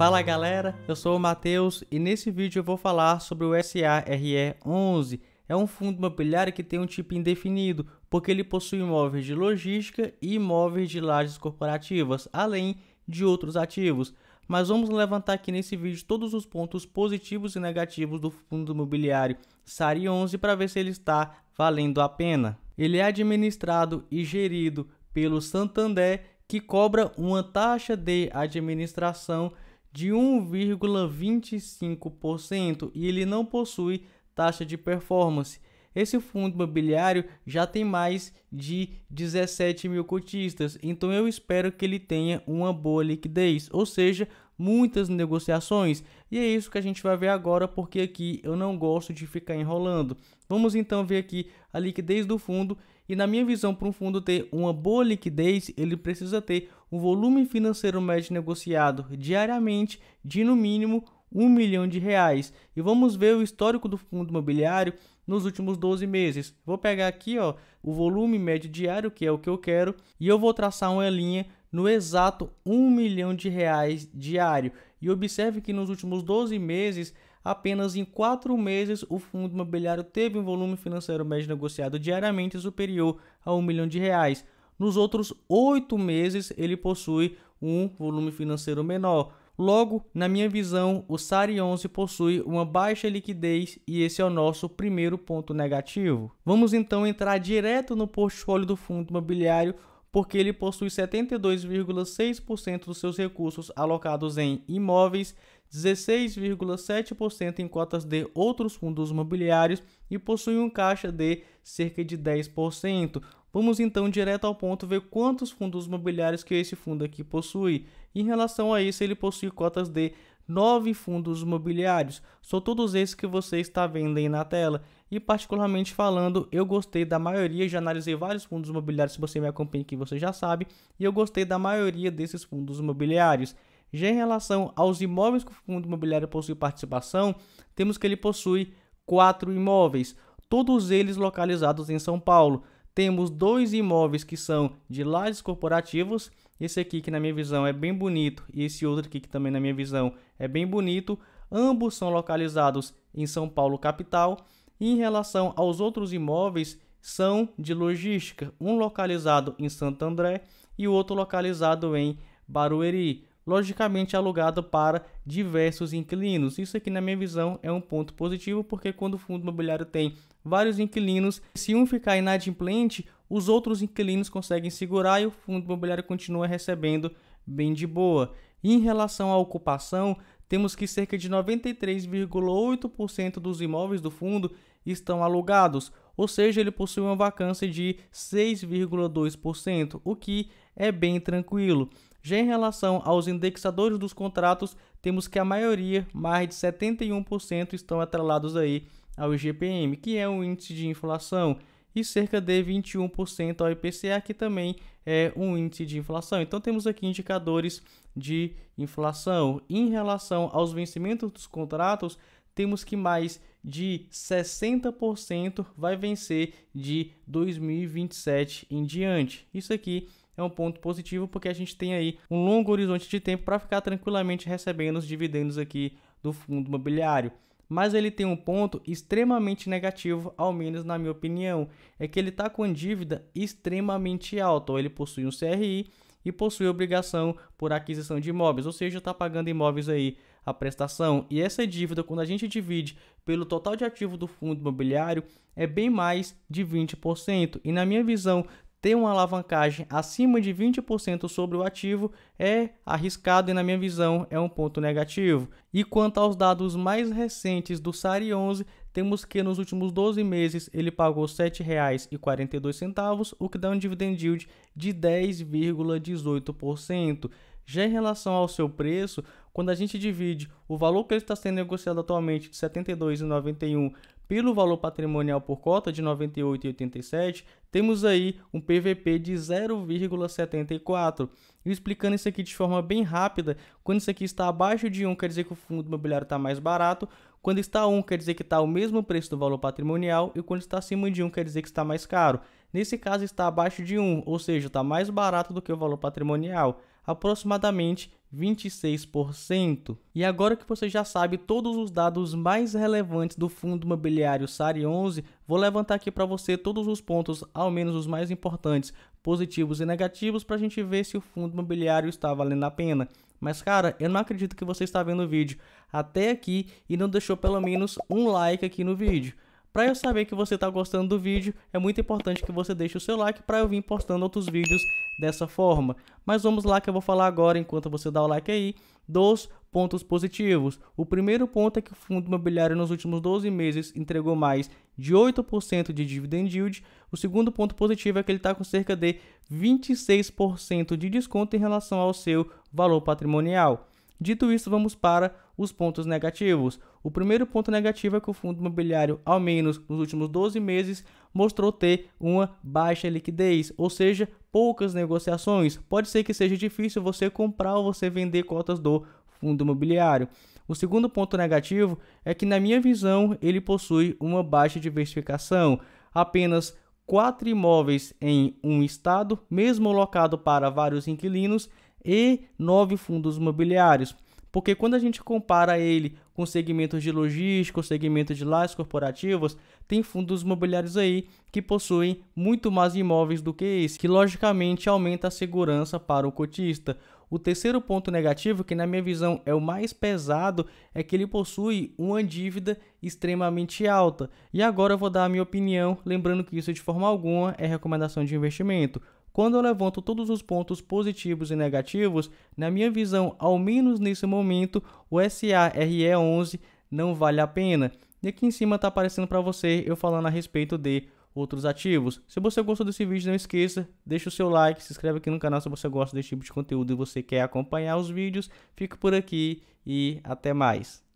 Fala galera, eu sou o Matheus e nesse vídeo eu vou falar sobre o SARE11. É um fundo imobiliário que tem um tipo indefinido, porque ele possui imóveis de logística e imóveis de lajes corporativas, além de outros ativos. Mas vamos levantar aqui nesse vídeo todos os pontos positivos e negativos do fundo imobiliário SARE11 para ver se ele está valendo a pena. Ele é administrado e gerido pelo Santander, que cobra uma taxa de administração de 1,25% e ele não possui taxa de performance. Esse fundo imobiliário já tem mais de 17 mil cotistas, então eu espero que ele tenha uma boa liquidez, ou seja, muitas negociações, e é isso que a gente vai ver agora, porque aqui eu não gosto de ficar enrolando. Vamos então ver aqui a liquidez do fundo, e na minha visão, para um fundo ter uma boa liquidez, ele precisa ter um volume financeiro médio negociado diariamente de no mínimo um milhão de reais. E vamos ver o histórico do fundo imobiliário nos últimos 12 meses. Vou pegar aqui ó, o volume médio diário, que é o que eu quero, e eu vou traçar uma linha no exato 1 milhão de reais diário. E observe que nos últimos 12 meses, apenas em 4 meses, o fundo imobiliário teve um volume financeiro médio negociado diariamente superior a 1 milhão de reais. Nos outros 8 meses, ele possui um volume financeiro menor. Logo, na minha visão, o SARI 11 possui uma baixa liquidez e esse é o nosso primeiro ponto negativo. Vamos então entrar direto no portfólio do fundo imobiliário porque ele possui 72,6% dos seus recursos alocados em imóveis, 16,7% em cotas de outros fundos imobiliários e possui um caixa de cerca de 10%, Vamos então direto ao ponto ver quantos fundos imobiliários que esse fundo aqui possui. Em relação a isso, ele possui cotas de nove fundos imobiliários. São todos esses que você está vendo aí na tela. E particularmente falando, eu gostei da maioria, já analisei vários fundos imobiliários, se você me acompanha que você já sabe, e eu gostei da maioria desses fundos imobiliários. Já em relação aos imóveis que o fundo imobiliário possui participação, temos que ele possui quatro imóveis, todos eles localizados em São Paulo. Temos dois imóveis que são de lajes corporativos. Esse aqui que na minha visão é bem bonito e esse outro aqui que também na minha visão é bem bonito. Ambos são localizados em São Paulo capital. E em relação aos outros imóveis, são de logística, um localizado em Santo André e o outro localizado em Barueri logicamente alugado para diversos inquilinos. Isso aqui, na minha visão, é um ponto positivo, porque quando o fundo imobiliário tem vários inquilinos, se um ficar inadimplente, os outros inquilinos conseguem segurar e o fundo imobiliário continua recebendo bem de boa. E em relação à ocupação, temos que cerca de 93,8% dos imóveis do fundo estão alugados, ou seja, ele possui uma vacância de 6,2%, o que é bem tranquilo. Já em relação aos indexadores dos contratos, temos que a maioria, mais de 71%, estão atrelados aí ao IGPM, que é um índice de inflação, e cerca de 21% ao IPCA, que também é um índice de inflação. Então temos aqui indicadores de inflação. Em relação aos vencimentos dos contratos, temos que mais de 60% vai vencer de 2027 em diante. Isso aqui é um ponto positivo porque a gente tem aí um longo horizonte de tempo para ficar tranquilamente recebendo os dividendos aqui do fundo imobiliário. Mas ele tem um ponto extremamente negativo, ao menos na minha opinião, é que ele está com dívida extremamente alta. Ele possui um CRI e possui obrigação por aquisição de imóveis, ou seja, está pagando imóveis aí a prestação. E essa dívida, quando a gente divide pelo total de ativo do fundo imobiliário, é bem mais de 20%. E na minha visão, ter uma alavancagem acima de 20% sobre o ativo é arriscado e, na minha visão, é um ponto negativo. E quanto aos dados mais recentes do SARI 11, temos que nos últimos 12 meses ele pagou R$ 7,42, o que dá um dividend yield de 10,18%. Já em relação ao seu preço, quando a gente divide o valor que ele está sendo negociado atualmente de R$ 72,91 pelo valor patrimonial por cota de 98,87, temos aí um PVP de 0,74. E explicando isso aqui de forma bem rápida, quando isso aqui está abaixo de 1, quer dizer que o fundo imobiliário está mais barato. Quando está 1, quer dizer que está o mesmo preço do valor patrimonial. E quando está acima de 1, quer dizer que está mais caro. Nesse caso, está abaixo de 1, ou seja, está mais barato do que o valor patrimonial aproximadamente 26%. E agora que você já sabe todos os dados mais relevantes do fundo imobiliário SARI 11, vou levantar aqui para você todos os pontos, ao menos os mais importantes, positivos e negativos, para a gente ver se o fundo imobiliário está valendo a pena. Mas cara, eu não acredito que você está vendo o vídeo até aqui e não deixou pelo menos um like aqui no vídeo. Para eu saber que você está gostando do vídeo, é muito importante que você deixe o seu like para eu vir postando outros vídeos dessa forma. Mas vamos lá que eu vou falar agora, enquanto você dá o like aí, dos pontos positivos. O primeiro ponto é que o fundo imobiliário nos últimos 12 meses entregou mais de 8% de dividend yield. O segundo ponto positivo é que ele está com cerca de 26% de desconto em relação ao seu valor patrimonial. Dito isso, vamos para os pontos negativos. O primeiro ponto negativo é que o fundo imobiliário, ao menos nos últimos 12 meses, mostrou ter uma baixa liquidez, ou seja, poucas negociações. Pode ser que seja difícil você comprar ou você vender cotas do fundo imobiliário. O segundo ponto negativo é que, na minha visão, ele possui uma baixa diversificação. Apenas quatro imóveis em um estado, mesmo locado para vários inquilinos, e nove fundos imobiliários. Porque quando a gente compara ele com segmentos de logística, segmentos de lajes corporativos, tem fundos imobiliários aí que possuem muito mais imóveis do que esse, que logicamente aumenta a segurança para o cotista. O terceiro ponto negativo, que na minha visão é o mais pesado, é que ele possui uma dívida extremamente alta. E agora eu vou dar a minha opinião, lembrando que isso de forma alguma é recomendação de investimento. Quando eu levanto todos os pontos positivos e negativos, na minha visão, ao menos nesse momento, o SARE11 não vale a pena. E aqui em cima está aparecendo para você eu falando a respeito de outros ativos. Se você gostou desse vídeo, não esqueça, deixa o seu like, se inscreve aqui no canal se você gosta desse tipo de conteúdo e você quer acompanhar os vídeos. Fico por aqui e até mais.